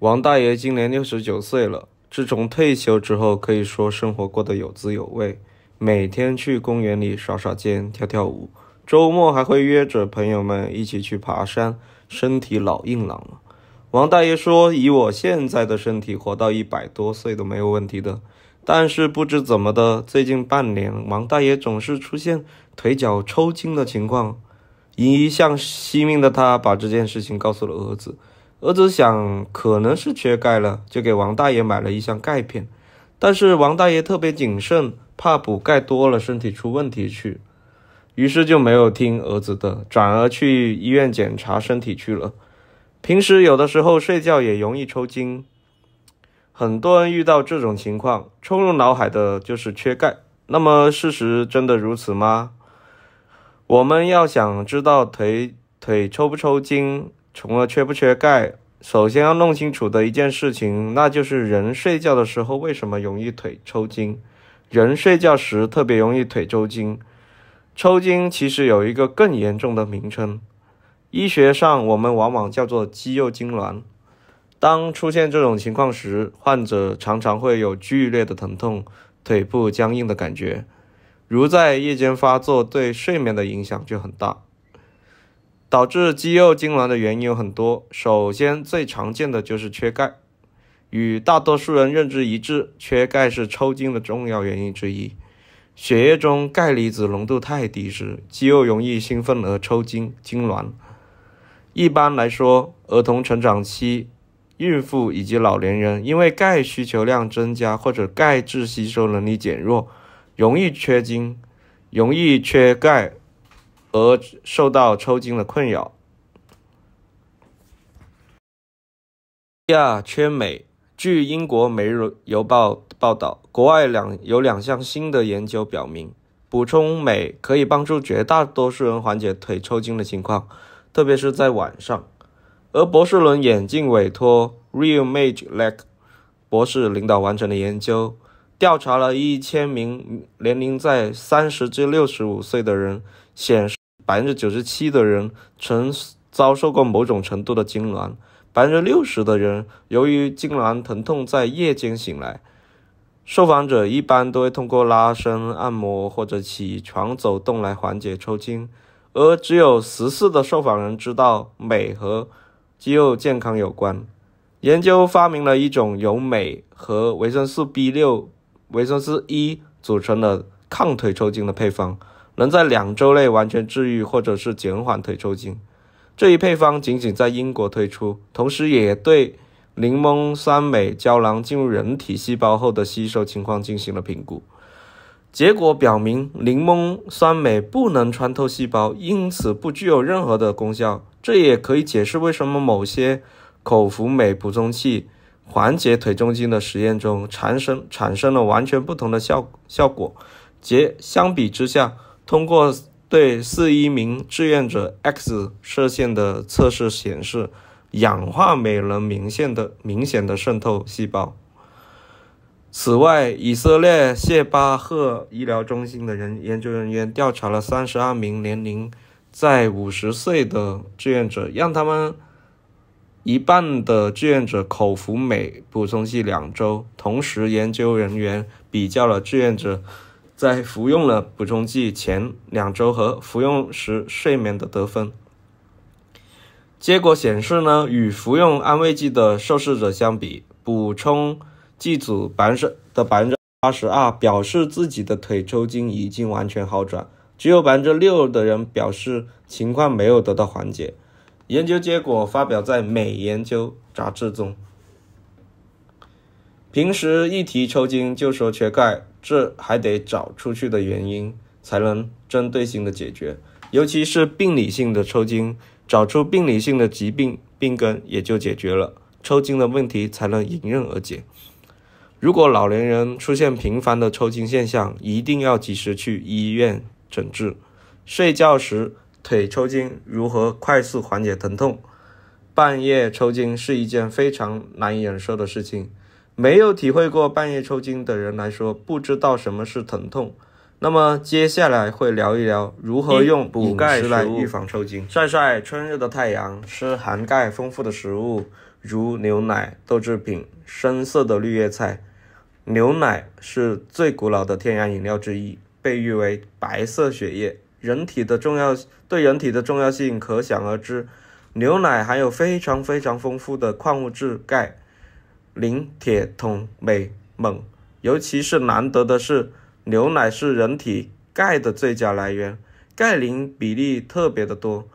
王大爷今年六十九岁了，自从退休之后，可以说生活过得有滋有味，每天去公园里耍耍剑、跳跳舞，周末还会约着朋友们一起去爬山，身体老硬朗了。王大爷说：“以我现在的身体，活到一百多岁都没有问题的。”但是不知怎么的，最近半年，王大爷总是出现腿脚抽筋的情况。一向惜命的他，把这件事情告诉了儿子。儿子想可能是缺钙了，就给王大爷买了一箱钙片。但是王大爷特别谨慎，怕补钙多了身体出问题去，于是就没有听儿子的，转而去医院检查身体去了。平时有的时候睡觉也容易抽筋，很多人遇到这种情况，冲入脑海的就是缺钙。那么事实真的如此吗？我们要想知道腿腿抽不抽筋？从而缺不缺钙，首先要弄清楚的一件事情，那就是人睡觉的时候为什么容易腿抽筋。人睡觉时特别容易腿抽筋，抽筋其实有一个更严重的名称，医学上我们往往叫做肌肉痉挛。当出现这种情况时，患者常常会有剧烈的疼痛、腿部僵硬的感觉。如在夜间发作，对睡眠的影响就很大。导致肌肉痉挛的原因有很多，首先最常见的就是缺钙。与大多数人认知一致，缺钙是抽筋的重要原因之一。血液中钙离子浓度太低时，肌肉容易兴奋而抽筋、痉挛。一般来说，儿童成长期、孕妇以及老年人，因为钙需求量增加或者钙质吸收能力减弱，容易缺筋、容易缺钙。和受到抽筋的困扰。第二，缺镁。据英国《每日邮报》报道，国外两有两项新的研究表明，补充镁可以帮助绝大多数人缓解腿抽筋的情况，特别是在晚上。而博士伦眼镜委托 Real m a g e l a e 博士领导完成的研究，调查了一千名年龄在三十至六十五岁的人，显示。百分之九十七的人曾遭受过某种程度的痉挛，百分之六十的人由于痉挛疼痛在夜间醒来。受访者一般都会通过拉伸、按摩或者起床走动来缓解抽筋，而只有十四的受访人知道镁和肌肉健康有关。研究发明了一种由镁和维生素 B 六、维生素 E 组成的抗腿抽筋的配方。能在两周内完全治愈，或者是减缓腿抽筋。这一配方仅仅在英国推出，同时也对柠檬酸镁胶囊进入人体细胞后的吸收情况进行了评估。结果表明，柠檬酸镁不能穿透细胞，因此不具有任何的功效。这也可以解释为什么某些口服镁补充剂缓解腿抽筋的实验中产生产生了完全不同的效效果。结相比之下。通过对四一名志愿者 X 射线的测试显示，氧化镁能明显的明显的渗透细胞。此外，以色列谢巴赫医疗中心的人研究人员调查了三十二名年龄在五十岁的志愿者，让他们一半的志愿者口服镁补充剂两周，同时研究人员比较了志愿者。在服用了补充剂前两周和服用时睡眠的得分，结果显示呢，与服用安慰剂的受试者相比，补充剂组百分之的百分之八十二表示自己的腿抽筋已经完全好转，只有百分之六的人表示情况没有得到缓解。研究结果发表在《美研究杂志》中。平时一提抽筋就说缺钙，这还得找出去的原因，才能针对性的解决。尤其是病理性的抽筋，找出病理性的疾病病根也就解决了，抽筋的问题才能迎刃而解。如果老年人出现频繁的抽筋现象，一定要及时去医院诊治。睡觉时腿抽筋如何快速缓解疼痛？半夜抽筋是一件非常难以忍受的事情。没有体会过半夜抽筋的人来说，不知道什么是疼痛。那么接下来会聊一聊如何用补钙来预防抽筋。晒晒春日的太阳，吃含钙丰富的食物，如牛奶、豆制品、深色的绿叶菜。牛奶是最古老的天然饮料之一，被誉为白色血液，人体的重要对人体的重要性可想而知。牛奶含有非常非常丰富的矿物质钙。磷、铁、铜、镁、锰，尤其是难得的是，牛奶是人体钙的最佳来源，钙磷比例特别的多，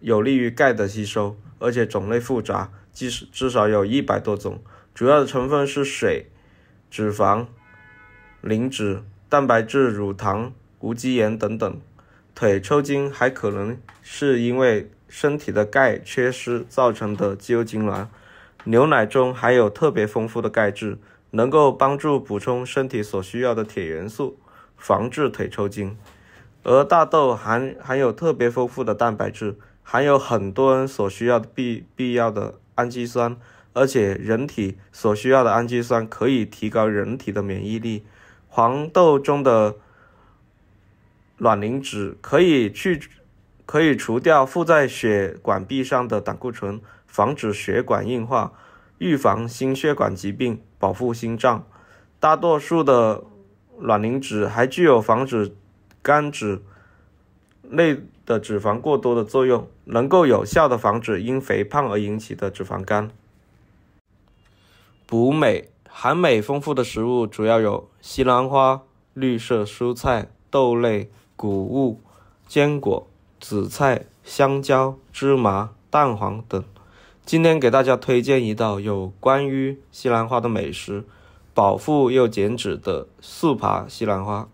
有利于钙的吸收，而且种类复杂，即使至少有一百多种。主要的成分是水、脂肪、磷脂、蛋白质、乳糖、无机盐等等。腿抽筋还可能是因为身体的钙缺失造成的肌肉痉挛。牛奶中含有特别丰富的钙质，能够帮助补充身体所需要的铁元素，防治腿抽筋。而大豆含含有特别丰富的蛋白质，含有很多人所需要的必必要的氨基酸，而且人体所需要的氨基酸可以提高人体的免疫力。黄豆中的卵磷脂可以去。可以除掉附在血管壁上的胆固醇，防止血管硬化，预防心血管疾病，保护心脏。大多数的卵磷脂还具有防止肝脂类的脂肪过多的作用，能够有效的防止因肥胖而引起的脂肪肝。补镁，含镁丰富的食物主要有西兰花、绿色蔬菜、豆类、谷物、坚果。紫菜、香蕉、芝麻、蛋黄等。今天给大家推荐一道有关于西兰花的美食，饱腹又减脂的素扒西兰花。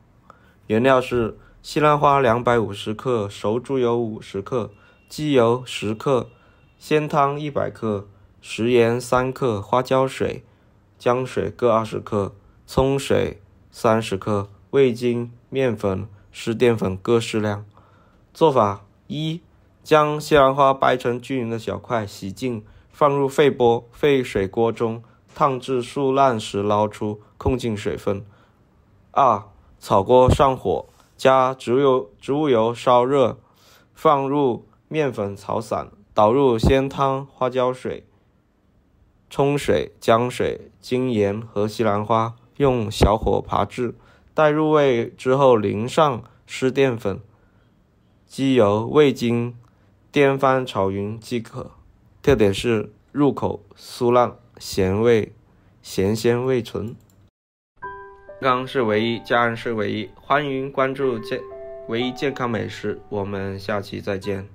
原料是西兰花两百五十克，熟猪油五十克，鸡油十克，鲜汤一百克，食盐三克，花椒水、姜水各二十克，葱水三十克，味精、面粉、湿淀粉各适量。做法一：将西兰花掰成均匀的小块，洗净，放入沸锅、沸水锅中烫至酥烂时捞出，控净水分。二、炒锅上火，加植物油、植物油烧热，放入面粉炒散，倒入鲜汤、花椒水、葱水、姜水、精盐和西兰花，用小火爬至。待入味之后淋上湿淀粉。鸡油、味精，颠翻炒匀即可。特点是入口酥烂，咸味咸鲜味纯。健康是唯一，家人是唯一，欢迎关注健唯一健康美食。我们下期再见。